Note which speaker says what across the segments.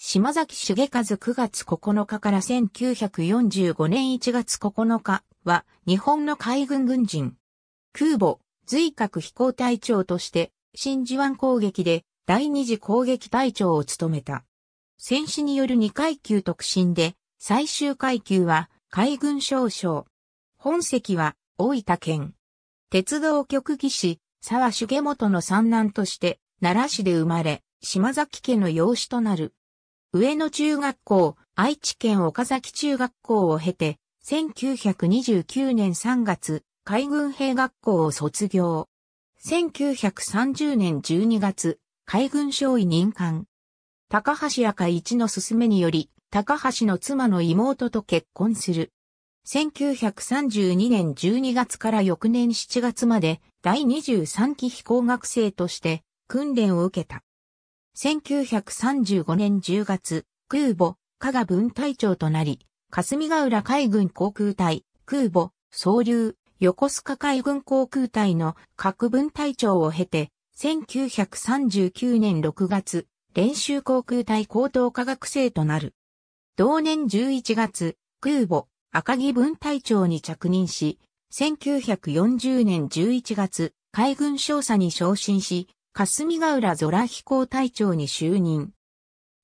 Speaker 1: 島崎茂和9月9日から1945年1月9日は日本の海軍軍人。空母、随格飛行隊長として真珠湾攻撃で第二次攻撃隊長を務めた。戦死による2階級特進で最終階級は海軍少将。本籍は大分県。鉄道局技師、沢重元の三男として奈良市で生まれ、島崎家の養子となる。上野中学校、愛知県岡崎中学校を経て、1929年3月、海軍兵学校を卒業。1930年12月、海軍少尉任官。高橋赤一の勧めにより、高橋の妻の妹と結婚する。1932年12月から翌年7月まで第23期飛行学生として訓練を受けた。1935年10月、空母、加賀分隊長となり、霞ヶ浦海軍航空隊、空母、総流、横須賀海軍航空隊の各分隊長を経て、1939年6月、練習航空隊高等科学生となる。同年11月、空母、赤木分隊長に着任し、1940年11月、海軍少佐に昇進し、霞ヶ浦空飛行隊長に就任。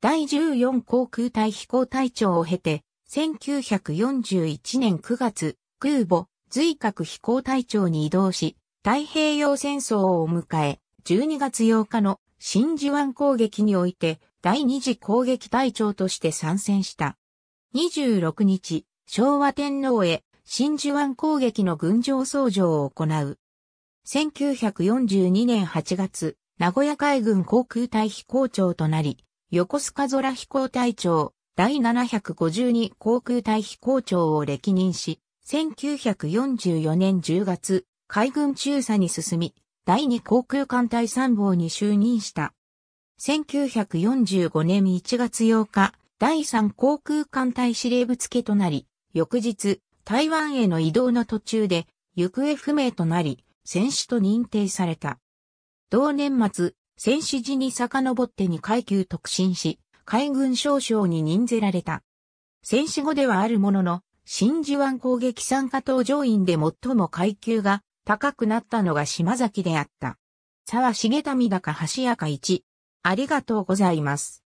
Speaker 1: 第14航空隊飛行隊長を経て、1941年9月、空母、随格飛行隊長に移動し、太平洋戦争を迎え、12月8日の真珠湾攻撃において、第二次攻撃隊長として参戦した。26日、昭和天皇へ真珠湾攻撃の軍上操上を行う。1942年8月、名古屋海軍航空隊飛行長となり、横須賀空飛行隊長、第752航空隊飛行長を歴任し、1944年10月、海軍中佐に進み、第2航空艦隊参謀に就任した。1945年1月8日、第3航空艦隊司令部付となり、翌日、台湾への移動の途中で、行方不明となり、戦死と認定された。同年末、戦死時に遡って2階級特進し、海軍少将に任ぜられた。戦死後ではあるものの、真珠湾攻撃参加等上員で最も階級が高くなったのが島崎であった。沢重民高橋赤一。ありがとうございます。